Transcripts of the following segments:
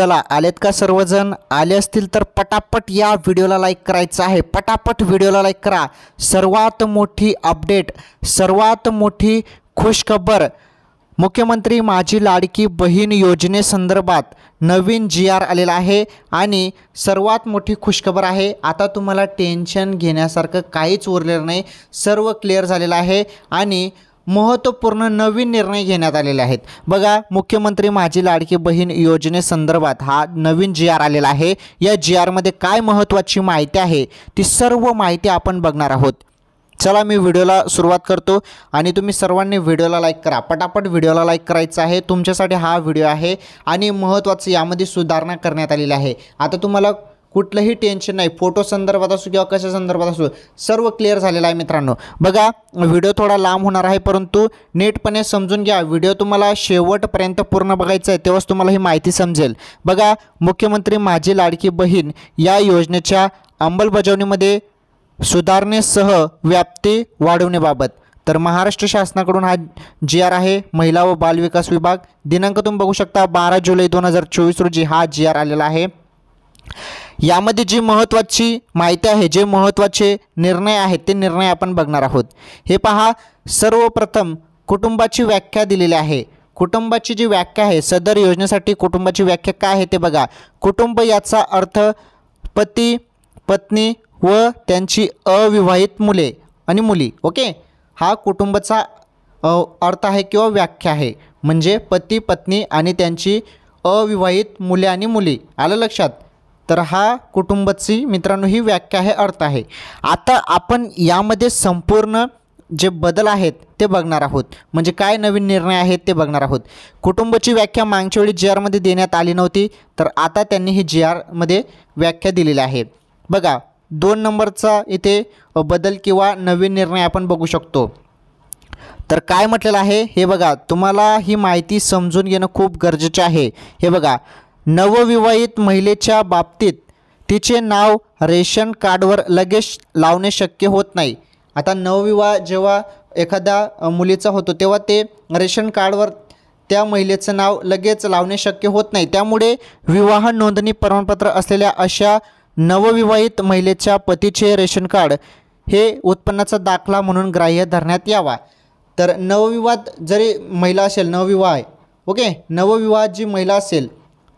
चला आलेत का सर्वजण आले असतील तर पटापट या व्हिडिओला लाईक करायचं आहे पटापट व्हिडिओला लाईक करा सर्वात मोठी अपडेट सर्वात मोठी खुशखबर मुख्यमंत्री माझी लाडकी बहीण योजनेसंदर्भात नवीन जी आर आलेला आहे आणि सर्वात मोठी खुशखबर आहे आता तुम्हाला टेन्शन घेण्यासारखं काहीच उरलेलं नाही सर्व क्लिअर झालेलं आहे आणि महत्त्वपूर्ण नवीन निर्णय घेण्यात आलेले आहेत बघा मुख्यमंत्री माझी लाडकी बहीण योजनेसंदर्भात हा नवीन जी आर आलेला आहे या जी आरमध्ये काय महत्त्वाची माहिती आहे ती सर्व माहिती आपण बघणार आहोत चला मी व्हिडिओला सुरुवात करतो आणि तुम्ही सर्वांनी व्हिडिओला लाईक करा पटापट व्हिडिओला लाईक करायचं आहे तुमच्यासाठी हा व्हिडिओ आहे आणि महत्त्वाचं यामध्ये सुधारणा करण्यात आलेली आहे आता तुम्हाला कुठलंही टेन्शन नाही फोटो संदर्भात असो किंवा कशा संदर्भात असू सर्व क्लिअर झालेला आहे मित्रांनो बघा व्हिडिओ थोडा लांब होणार आहे परंतु नीटपणे समजून घ्या व्हिडिओ तुम्हाला शेवटपर्यंत पूर्ण बघायचा आहे तेव्हाच तुम्हाला ही माहिती समजेल बघा मुख्यमंत्री माझी लाडकी बहीण या योजनेच्या अंमलबजावणीमध्ये सुधारणेसह व्याप्ती वाढवण्याबाबत तर महाराष्ट्र शासनाकडून हा जी आर आहे महिला व बालविकास विभाग दिनांक तुम्ही बघू शकता बारा जुलै दोन हजार चोवीस रोजी हा जी आर आलेला आहे यामध्ये जी महत्त्वाची माहिती आहे जे महत्त्वाचे निर्णय आहेत ते निर्णय आपण बघणार आहोत हे पहा सर्वप्रथम कुटुंबाची व्याख्या दिलेली आहे कुटुंबाची जी व्याख्या आहे सदर योजनेसाठी कुटुंबाची व्याख्या काय आहे ते बघा कुटुंब याचा अर्थ पती पत्नी व त्यांची अविवाहित मुले आणि मुली ओके हा कुटुंबाचा अर्थ आहे किंवा व्याख्या आहे म्हणजे पती पत्नी आणि त्यांची अविवाहित मुले आणि मुली आलं लक्षात तर हा कुटुंबची मित्रांनो ही व्याख्या आहे अर्थ आहे आता आपण यामध्ये संपूर्ण जे बदल आहेत ते बघणार आहोत म्हणजे काय नवीन निर्णय आहेत ते बघणार आहोत कुटुंबाची व्याख्या मागच्या वेळी जी आरमध्ये देण्यात आली नव्हती तर आता त्यांनी ही जी आरमध्ये व्याख्या दिलेली आहे बघा दोन नंबरचा इथे बदल किंवा नवीन निर्णय आपण बघू शकतो तर काय म्हटलेलं आहे हे बघा तुम्हाला ही माहिती समजून घेणं खूप गरजेचं आहे हे बघा नवविवाहित महिलेच्या बाबतीत तिचे नाव रेशन कार्डवर लगेच लावणे शक्य होत नाही आता नवविवाह जेव्हा एखादा मुलीचा होतो तेव्हा ते रेशन कार्डवर त्या महिलेचं नाव लगेच लावणे शक्य होत नाही त्यामुळे विवाह नोंदणी प्रमाणपत्र असलेल्या अशा नवविवाहित महिलेच्या पतीचे रेशन कार्ड हे उत्पन्नाचा दाखला म्हणून ग्राह्य धरण्यात यावा तर नवविवाह जरी महिला असेल नवविवाह आहे ओके नवविवाह जी महिला असेल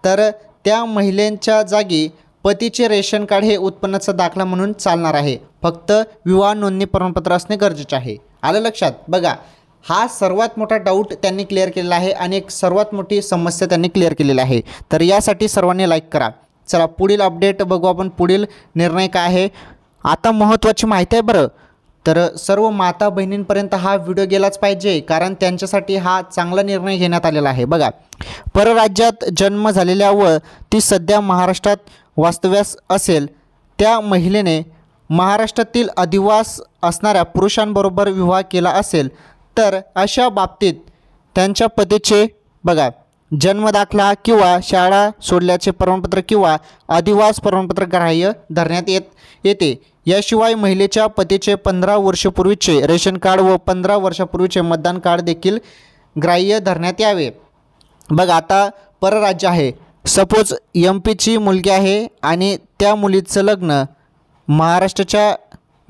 तर त्या महिलेंच्या जागी पतीचे रेशन कार्ड हे उत्पन्नाचा दाखला म्हणून चालणार आहे फक्त विवाह नोंदणी प्रमाणपत्र असणे गरजेचे आहे आलं लक्षात बघा हा सर्वात मोठा डाऊट त्यांनी क्लिअर केलेला आहे आणि एक सर्वात मोठी समस्या त्यांनी क्लिअर केलेली आहे तर यासाठी सर्वांनी लाईक करा चला पुढील अपडेट बघू आपण पुढील निर्णय काय आहे आता महत्त्वाची माहिती आहे बरं तर सर्व माता बहिणींपर्यंत हा व्हिडिओ गेलाच पाहिजे कारण त्यांच्यासाठी हा चांगला निर्णय घेण्यात आलेला आहे बघा परराज्यात जन्म झालेल्या व ती सध्या महाराष्ट्रात वास्तव्यास असेल त्या महिलेने महाराष्ट्रातील अधिवास असणाऱ्या पुरुषांबरोबर विवाह केला असेल तर अशा बाबतीत त्यांच्या पतीचे बघा जन्मदाखला किंवा शाळा सोडल्याचे प्रमाणपत्र किंवा अधिवास प्रमाणपत्र ग्राह्य धरण्यात येत येते याशिवाय महिलेच्या पतीचे पंधरा वर्षपूर्वीचे रेशन कार्ड व पंधरा वर्षापूर्वीचे मतदान कार्ड देखील ग्राह्य धरण्यात यावे बघ आता परराज्य आहे सपोज एम पीची मुलगी आहे आणि त्या मुलीचं लग्न महाराष्ट्राच्या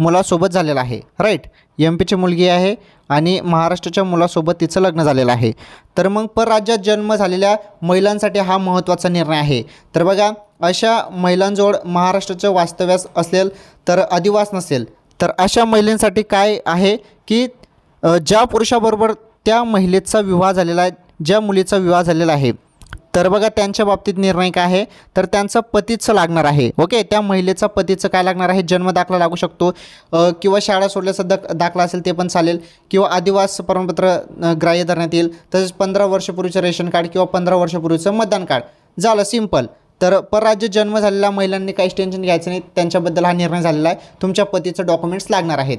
मुलासोबत झालेलं आहे राईट एम पीची मुलगी आहे आणि महाराष्ट्राच्या मुलासोबत तिचं लग्न झालेलं आहे तर मग परराज्यात जन्म झालेल्या महिलांसाठी हा महत्त्वाचा निर्णय आहे तर बघा अशा महिलांजवळ महाराष्ट्राचं वास्तव्यास असेल तर अधिवास नसेल तर अशा महिलांसाठी काय आहे की ज्या पुरुषाबरोबर त्या महिलेचा विवाह झालेला आहे ज्या मुलीचा विवाह झालेला आहे तर बघा त्यांच्या बाबतीत निर्णय काय आहे तर त्यांचं पतीचं लागणार आहे ओके त्या महिलेचा पतीचं काय लागणार आहे जन्म दाखला लागू शकतो किंवा शाळा सोडल्याचा दख दाखला असेल ते पण चालेल किंवा आदिवास प्रमाणपत्र ग्राह्य धरण्यात येईल तसेच पंधरा वर्षपूर्वीचं रेशन कार्ड किंवा पंधरा वर्षपूर्वीचं मतदान कार्ड झालं सिम्पल तर परराज्य जन्म झालेल्या महिलांनी काहीच टेन्शन घ्यायचं नाही त्यांच्याबद्दल हा निर्णय झालेला आहे तुमच्या पतीचं डॉक्युमेंट्स लागणार आहेत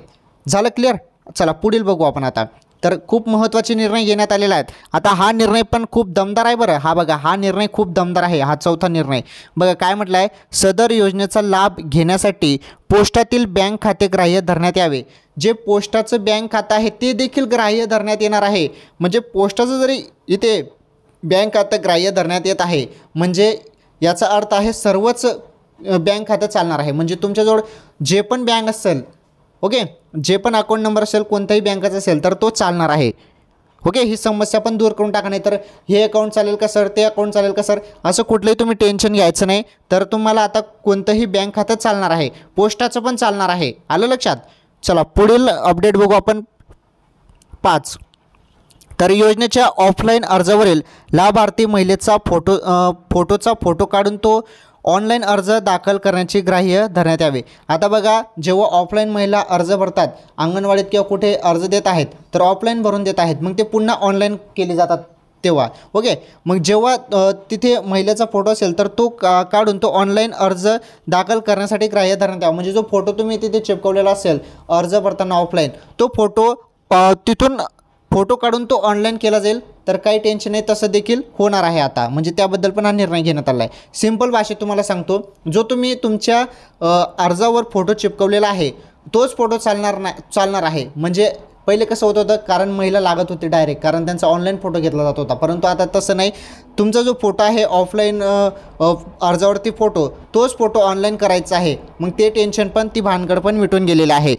झालं क्लिअर चला पुढील बघू आपण आता तर खूप महत्त्वाचे निर्णय घेण्यात आलेला आहेत आता हा निर्णय पण खूप दमदार आहे बरं हा बघा हा निर्णय खूप दमदार आहे हा चौथा निर्णय बघा काय म्हटलं आहे सदर योजनेचा लाभ घेण्यासाठी पोस्टातील बँक खाते ग्राह्य धरण्यात यावे जे पोस्टाचं बँक खातं आहे ते देखील ग्राह्य धरण्यात येणार आहे म्हणजे पोस्टाचं जरी इथे बँक खातं ग्राह्य धरण्यात येत आहे म्हणजे याचा अर्थ आहे सर्वच बँक खातं चालणार आहे म्हणजे तुमच्याजवळ जे पण बँक असेल ओके जे पण अकाउंट नंबर असेल कोणत्याही बँकेचा असेल तर तो चालणार आहे ओके ही समस्या पण दूर करून टाका नाही तर हे अकाउंट चालेल का सर ते अकाउंट चालेल का सर असं कुठलंही तुम्ही टेन्शन घ्यायचं नाही तर तुम्हाला आता कोणतंही बँक खातं चालणार आहे पोस्टाचं पण चालणार आहे आलं लक्षात चला पुढील अपडेट बघू आपण पाच तर योजनेच्या ऑफलाईन अर्जावरील लाभार्थी महिलेचा फोटो फोटोचा फोटो काढून तो ऑनलाईन अर्ज दाखल करण्याची ग्राह्य धरण्यात यावे आता बघा जेव्हा ऑफलाईन महिला अर्ज भरतात अंगणवाडीत किंवा कुठे अर्ज देत आहेत तर ऑफलाईन भरून देत आहेत मग ते पुन्हा ऑनलाईन केले जातात तेव्हा ओके मग जेव्हा तिथे महिलेचा फोटो असेल तर तो का काढून तो ऑनलाईन अर्ज दाखल करण्यासाठी ग्राह्य धरण्यात यावा म्हणजे जो फोटो तुम्ही तिथे चिपकवलेला असेल अर्ज भरताना ऑफलाईन तो फोटो तिथून फोटो काढून तो ऑनलाईन केला जाईल तर काही टेन्शन नाही तसं देखील होणार आहे आता म्हणजे त्याबद्दल पण हा निर्णय घेण्यात आला आहे सिम्पल भाषेत तुम्हाला सांगतो जो तुम्ही तुमच्या अर्जावर फोटो चिपकवलेला आहे तोच फोटो चालणार नाही चालणार आहे म्हणजे पहिले कसं होत होतं कारण महिला लागत होती डायरेक्ट कारण त्यांचा ऑनलाईन फोटो घेतला जात होता परंतु आता तसं नाही तुमचा जो फोटो आहे ऑफलाईन अर्जावरती फोटो तोच फोटो ऑनलाईन करायचा आहे मग ते टेन्शन पण ती भानगड पण मिटून गेलेलं आहे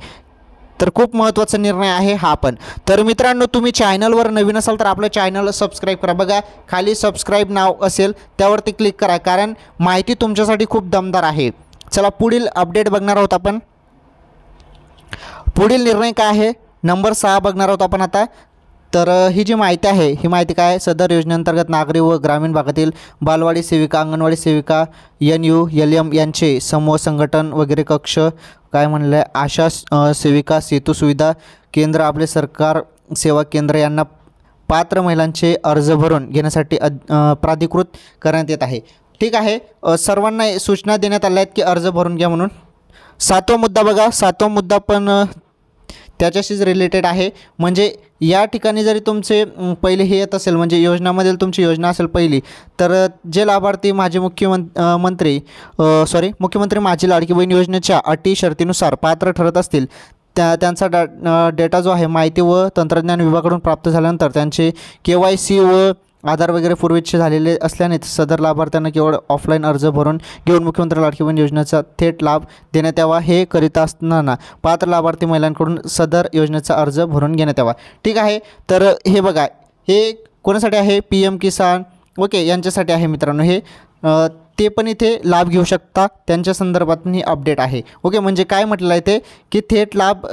तर खूप महत्त्वाचा निर्णय आहे हा पण तर मित्रांनो तुम्ही चॅनलवर नवीन असाल तर आपलं चॅनल सबस्क्राईब करा बघा खाली सबस्क्राईब नाव असेल त्यावरती क्लिक करा कारण माहिती तुमच्यासाठी खूप दमदार आहे चला पुढील अपडेट बघणार आहोत आपण पुढील निर्णय काय आहे नंबर सहा बघणार आहोत आपण आता तर ही जी माहिती आहे ही माहिती काय सदर योजनेअंतर्गत नागरी व ग्रामीण भागातील बालवाडी सेविका अंगणवाडी सेविका एन यू एल एम यांचे समूह संघटन वगैरे कक्ष काय म्हणलं आहे आशा सेविका सेतू सुविधा केंद्र आपले सरकार सेवा केंद्र यांना पात्र महिलांचे अर्ज भरून घेण्यासाठी प्राधिकृत करण्यात येत आहे ठीक आहे सर्वांना सूचना देण्यात आल्या आहेत की अर्ज भरून घ्या म्हणून सातवा मुद्दा बघा सातवा मुद्दा पण त्याच्याशीच रिलेटेड आहे म्हणजे या ठिकाणी जरी तुमचे पहिले हे येत असेल म्हणजे योजनामधील तुमची योजना असेल पहिली तर जे लाभार्थी माजी मुख्यमंत्री मंत्री सॉरी मुख्यमंत्री माझी लाडकी बहीण योजनेच्या अटी शर्तीनुसार पात्र ठरत असतील त्या त्यांचा डा डेटा जो आहे माहिती व तंत्रज्ञान विभागाकडून प्राप्त झाल्यानंतर त्यांचे के वाय सी व आधार वगैरे पूर्वीचे झालेले असल्याने सदर लाभार्थ्यांना केवळ ऑफलाईन अर्ज भरून घेऊन मुख्यमंत्री लाडकी योजनेचा थेट लाभ देण्यात यावा हे करीत असताना पात्र लाभार्थी महिलांकडून सदर योजनेचा अर्ज भरून घेण्यात यावा ठीक आहे तर हे बघा हे कोणासाठी आहे पी एम किसान ओके यांच्यासाठी आहे मित्रांनो हे ते पण इथे लाभ घेऊ शकता त्यांच्या संदर्भात ही अपडेट आहे ओके म्हणजे काय म्हटलं आहे ते की थेट लाभ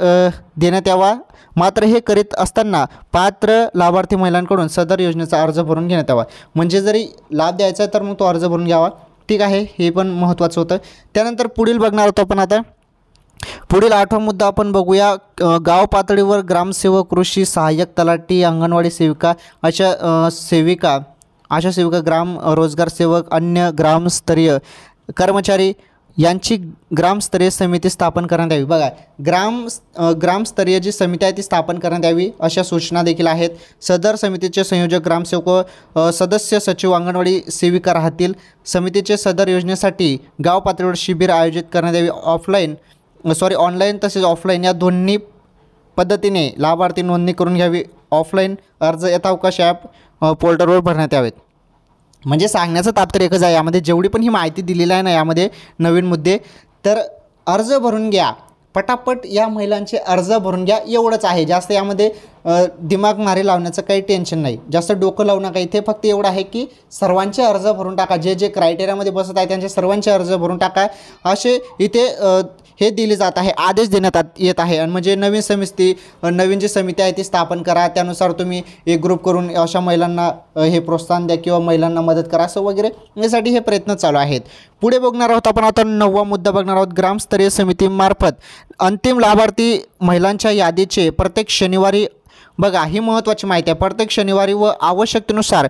देण्यात यावा मात्र हे करीत असताना पात्र लाभार्थी महिलांकडून सदर योजनेचा अर्ज भरून घेण्यात यावा म्हणजे जरी लाभ द्यायचा तर मग तो अर्ज भरून घ्यावा ठीक आहे हे पण महत्त्वाचं होतं त्यानंतर पुढील बघणार होतो आपण आता पुढील आठवा मुद्दा आपण बघूया गाव पातळीवर ग्रामसेवक कृषी सहाय्यक तलाठी अंगणवाडी सेविका अशा सेविका अशा सेविका ग्राम रोजगार सेवक अन्य ग्रामस्तरीय कर्मचारी यांची ग्रामस्तरीय समिती स्थापन करण्यात यावी बघा ग्राम ग्रामस्तरीय जी समिती आहे ती स्थापन करण्यात यावी अशा सूचना देखील आहेत सदर समितीचे संयोजक ग्रामसेवक सदस्य सचिव अंगणवाडी सेविका राहतील समितीचे सदर योजनेसाठी गाव पातळीवर शिबिर आयोजित करण्यात यावी ऑफलाईन सॉरी ऑनलाईन तसेच ऑफलाईन या दोन्ही पद्धतीने लाभार्थी नोंदणी करून घ्यावी ऑफलाईन अर्ज यथावकाश ॲप पोर्टलवर भरण्यात यावेत म्हणजे सांगण्याचं तात्पर्य एकच आहे यामध्ये जेवढी पण ही माहिती दिलेली आहे ना यामध्ये नवीन मुद्दे तर अर्ज भरून घ्या पटापट या महिलांचे अर्ज भरून घ्या एवढंच आहे जास्त यामध्ये दिमाग मारे लावण्याचं काही टेन्शन नाही जास्त डोकं लावू नका इथे फक्त एवढं आहे की सर्वांचे अर्ज भरून टाका जे जे क्रायटेरियामध्ये बसत आहे त्यांचे सर्वांचे अर्ज भरून टाका असे इथे हे दिले जात आहे आदेश देण्यात येत आहे आणि म्हणजे नवीन समिती नवीन जी समिती आहे ती स्थापन करा त्यानुसार तुम्ही एक ग्रुप करून अशा महिलांना हे प्रोत्साहन द्या किंवा महिलांना मदत करा असं वगैरे यासाठी हे प्रयत्न चालू आहेत पुढे बघणार आहोत आपण आता नववा मुद्दा बघणार आहोत ग्रामस्तरीय समितीमार्फत अंतिम लाभार्थी महिलांच्या यादीचे प्रत्येक शनिवारी बघा ही महत्त्वाची माहिती आहे प्रत्येक शनिवारी व आवश्यकतेनुसार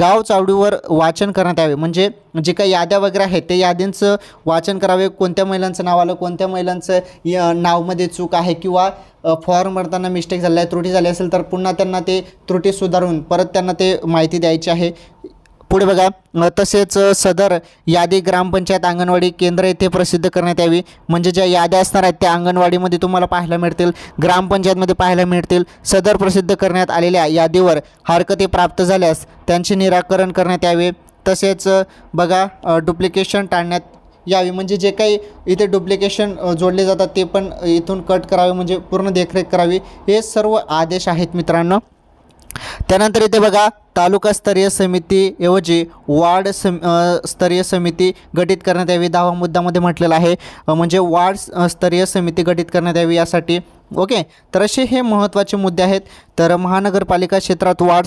गाव चावडीवर वाचन करण्यात यावे म्हणजे जे काही याद्या वगैरे आहेत ते यादींचं वाचन करावे कोणत्या महिलांचं नाव आलं कोणत्या महिलांचं नावमध्ये चूक आहे किंवा फॉर्म भरताना मिस्टेक झालेला आहे त्रुटी झाली असेल तर पुन्हा त्यांना ते त्रुटी सुधारून परत त्यांना ते माहिती द्यायची आहे पुढे बघा तसेच सदर यादी ग्रामपंचायत अंगणवाडी केंद्र येथे प्रसिद्ध करण्यात यावी म्हणजे ज्या याद्या असणार आहेत त्या अंगणवाडीमध्ये तुम्हाला पाहायला मिळतील ग्रामपंचायतमध्ये पाहायला मिळतील सदर प्रसिद्ध करण्यात आलेल्या यादीवर हरकती प्राप्त झाल्यास त्यांचे निराकरण करण्यात यावे तसेच बघा डुप्लिकेशन टाळण्यात यावी म्हणजे जे काही इथे डुप्लिकेशन जोडले जातात ते पण इथून कट करावे म्हणजे पूर्ण देखरेख करावी हे सर्व आदेश आहेत मित्रांनो त्यानंतर इथे बघा तालुकास्तरीय समितीऐवजी वार्ड सम स्तरीय समिती गठीत करण्यात यावी दहावा मुद्द्यामध्ये म्हटलेलं आहे म्हणजे वार्ड स्तरीय समिती गठीत करण्यात यावी यासाठी ओके तर असे हे महत्त्वाचे मुद्दे आहेत तर महानगरपालिका क्षेत्रात वार्ड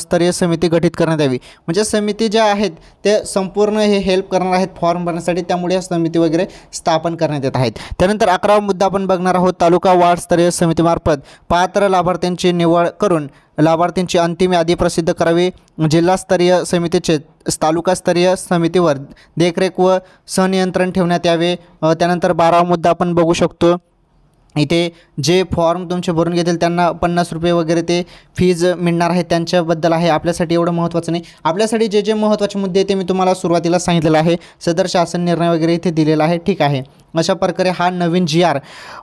स्तरीय समिती गठीत करण्यात यावी म्हणजे समिती ज्या आहेत ते संपूर्ण हे हेल्प करणार आहेत फॉर्म भरण्यासाठी त्यामुळे या समिती वगैरे स्थापन करण्यात येत आहेत त्यानंतर अकरावा मुद्दा आपण बघणार आहोत तालुका वार्ड स्तरीय समितीमार्फत पात्र लाभार्थ्यांची निवड करून लाभार्थींची अंतिम यादी प्रसिद्ध करावी जिल्हास्तरीय समितीचे तालुकास्तरीय समितीवर देखरेख व सनियंत्रण ठेवण्यात यावे त्यानंतर बारावा मुद्दा आपण बघू शकतो इथे जे फॉर्म तुमचे भरून घेतील त्यांना पन्नास रुपये वगैरे ते फीज मिळणार आहे त्यांच्याबद्दल आहे आपल्यासाठी एवढं महत्त्वाचं नाही आपल्यासाठी जे जे महत्त्वाचे मुद्दे आहेत ते मी तुम्हाला सुरुवातीला सांगितलेलं आहे सदर शासन निर्णय वगैरे इथे दिलेला आहे ठीक आहे अशा प्रकारे हा नवीन जी आर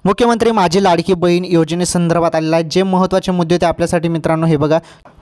मुख्यमंत्री माझी लाडकी बहीण योजनेसंदर्भात आलेला आहे जे महत्त्वाचे मुद्दे होते आपल्यासाठी मित्रांनो हे बघा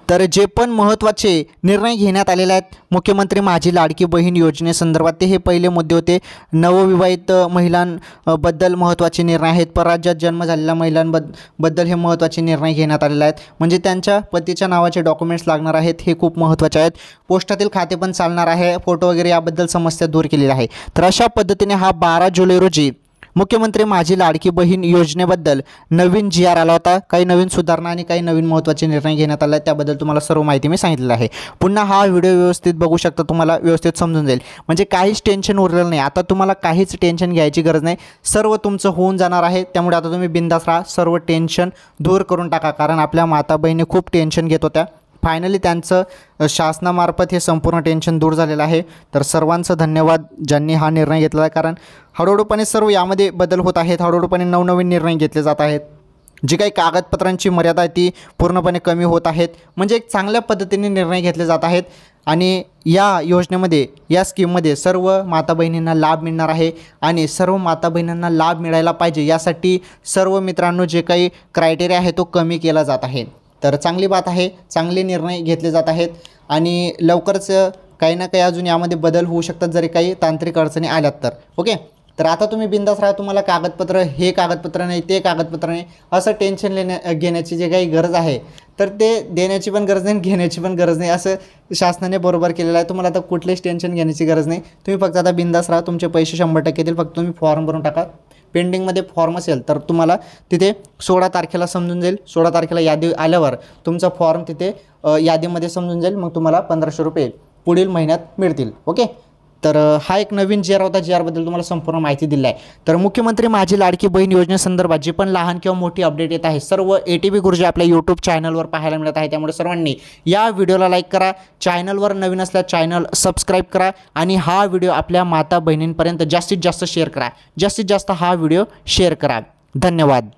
तर जे पण महत्त्वाचे निर्णय घेण्यात आलेले आहेत मुख्यमंत्री माझी लाडकी बहीण योजनेसंदर्भात ते हे पहिले मुद्दे होते नवविवाहित महिलांबद्दल महत्त्वाचे निर्णय आहेत परराज्यात जन्म झालेल्या महिलांबद्दल हे महत्त्वाचे निर्णय घेण्यात आलेले आहेत म्हणजे त्यांच्या पतीच्या नावाचे डॉक्युमेंट्स लागणार आहेत हे खूप महत्त्वाचे आहेत पोस्टातील खाते पण चालणार आहे फोटो वगैरे याबद्दल समस्या दूर केलेली आहे तर अशा पद्धतीने हा बारा जुलै रोजी मुख्यमंत्री माझी लाडकी बहीण योजनेबद्दल नवीन जी आर आला होता काही नवीन सुधारणा आणि काही नवीन महत्त्वाचे निर्णय घेण्यात आला त्याबद्दल तुम्हाला सर्व माहिती मी सांगितलेलं आहे पुन्हा हा व्हिडिओ व्यवस्थित बघू शकता तुम्हाला व्यवस्थित समजून जाईल म्हणजे काहीच टेन्शन उरलेलं नाही आता तुम्हाला काहीच टेन्शन घ्यायची गरज नाही सर्व तुमचं होऊन जाणार आहे त्यामुळे आता तुम्ही बिंदास राहा सर्व टेन्शन दूर करून टाका कारण आपल्या माता बहिणी खूप टेन्शन घेत होत्या फायनली त्यांचं शासनामार्फत हे संपूर्ण टेन्शन दूर झालेलं आहे तर सर्वांचं धन्यवाद ज्यांनी हा निर्णय घेतला आहे कारण हळूहळूपणे सर्व यामध्ये बदल होत आहेत हळूहळूपणे नवनवीन निर्णय घेतले जात आहेत जी काही कागदपत्रांची मर्यादा आहे ती पूर्णपणे कमी होत आहेत म्हणजे एक चांगल्या पद्धतीने निर्णय घेतले जात आहेत आणि या योजनेमध्ये या स्कीममध्ये सर्व माता बहिणींना लाभ मिळणार आहे आणि सर्व माता बहिणींना लाभ मिळायला पाहिजे यासाठी सर्व मित्रांनो जे काही क्रायटेरिया आहे तो कमी केला जात आहे तर चांगली बात आहे चांगले निर्णय घेतले जात आहेत आणि लवकरच काही ना काही अजून यामध्ये बदल होऊ शकतात जरी काही तांत्रिक अडचणी आल्यात तर ओके तर आता तुम्ही बिंदास राहा तुम्हाला कागदपत्र हे कागदपत्र नाही ते कागदपत्र नाही असं टेन्शन लेण्या घेण्याची जे काही गरज आहे तर ते देण्याची पण गरज नाही घेण्याची पण गरज नाही असं शासनाने बरोबर केलेलं आहे तुम्हाला आता कुठलेच टेन्शन घेण्याची गरज नाही तुम्ही फक्त आता बिंदास राहा तुमचे पैसे शंभर टक्के येतील फक्त तुम्ही फॉर्म भरून टाका पेंडिंगमध्ये फॉर्म असेल तर तुम्हाला तिथे सोळा तारखेला समजून जाईल सोळा तारखेला यादी आल्यावर तुमचा फॉर्म तिथे यादीमध्ये समजून जाईल मग तुम्हाला पंधराशे रुपये पुढील महिन्यात मिळतील ओके तर हा एक नवीन आर होता जेअरबद्दल तुम्हाला संपूर्ण माहिती दिली आहे तर मुख्यमंत्री माझी लाडकी बहीण योजनेसंदर्भात जी पण लहान किंवा मोठी अपडेट येत आहे सर्व ए टी बी गुरुजी आपल्या यूट्यूब चॅनलवर पाहायला मिळत आहे त्यामुळे सर्वांनी या व्हिडिओला लाईक करा चॅनलवर नवीन असल्या चॅनल सबस्क्राईब करा आणि हा व्हिडिओ आपल्या माता बहिणींपर्यंत जास्तीत जास्त शेअर करा जास्तीत जास्त हा व्हिडिओ शेअर करा धन्यवाद